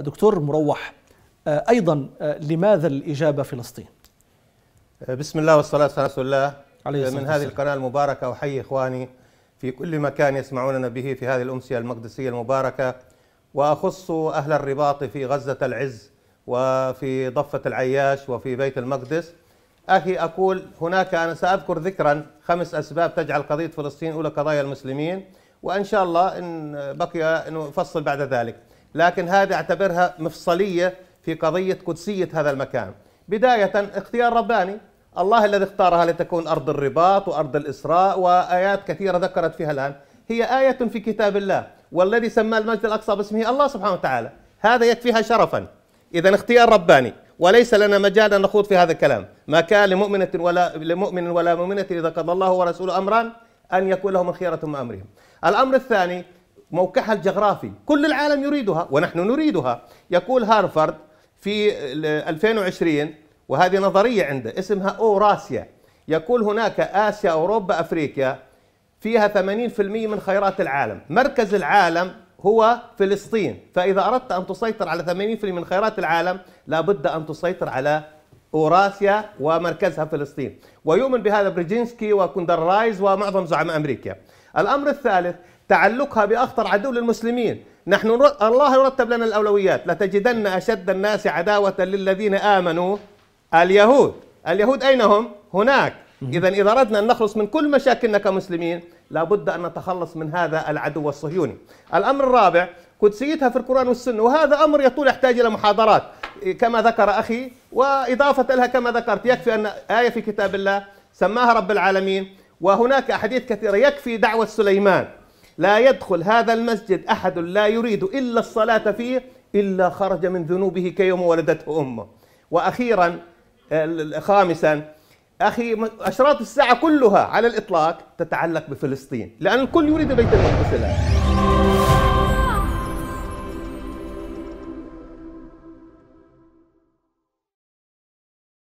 دكتور مروح آه، ايضا آه، لماذا الاجابه فلسطين؟ آه، بسم الله والصلاه والسلام على رسول الله عليه من هذه القناه المباركه احيي اخواني في كل مكان يسمعوننا به في هذه الامسيه المقدسيه المباركه واخص اهل الرباط في غزه العز وفي ضفه العياش وفي بيت المقدس اخي اقول هناك انا ساذكر ذكرا خمس اسباب تجعل قضيه فلسطين اولى قضايا المسلمين وان شاء الله ان بقي نفصل بعد ذلك لكن هذه اعتبرها مفصلية في قضية قدسية هذا المكان بداية اختيار رباني الله الذي اختارها لتكون أرض الرباط وأرض الإسراء وآيات كثيرة ذكرت فيها الآن هي آية في كتاب الله والذي سمى المسجد الأقصى باسمه الله سبحانه وتعالى هذا يكفيها شرفا إذا اختيار رباني وليس لنا مجال أن نخوض في هذا الكلام ما كان لمؤمنة ولا لمؤمن ولا مؤمنة إذا قضى الله ورسوله أمرا أن يكون لهم الخيرة من أمرهم الأمر الثاني موقعها الجغرافي كل العالم يريدها ونحن نريدها يقول هارفارد في 2020 وهذه نظرية عنده اسمها أوراسيا يقول هناك آسيا أوروبا أفريقيا فيها 80% من خيرات العالم مركز العالم هو فلسطين فإذا أردت أن تسيطر على 80% من خيرات العالم لابد أن تسيطر على أوراسيا ومركزها فلسطين ويؤمن بهذا بريجينسكي وكوندر رايز ومعظم زعماء أمريكا الأمر الثالث تعلقها بأخطر عدو للمسلمين نحن الله يرتب لنا الأولويات لتجدن أشد الناس عداوة للذين آمنوا اليهود اليهود أين هم؟ هناك إذا إذا أردنا أن نخلص من كل مشاكلنا كمسلمين لابد أن نتخلص من هذا العدو الصهيوني الأمر الرابع قدسيتها في القرآن والسنة وهذا أمر يطول يحتاج إلى محاضرات كما ذكر أخي وإضافة لها كما ذكرت يكفي أن آية في كتاب الله سماها رب العالمين وهناك أحاديث كثيرة يكفي دعوة سليمان لا يدخل هذا المسجد أحد لا يريد إلا الصلاة فيه إلا خرج من ذنوبه كيوم ولدته أمه وأخيرا آه، خامسا أخي أشراط الساعة كلها على الإطلاق تتعلق بفلسطين لأن الكل يريد بيت المقدس الآن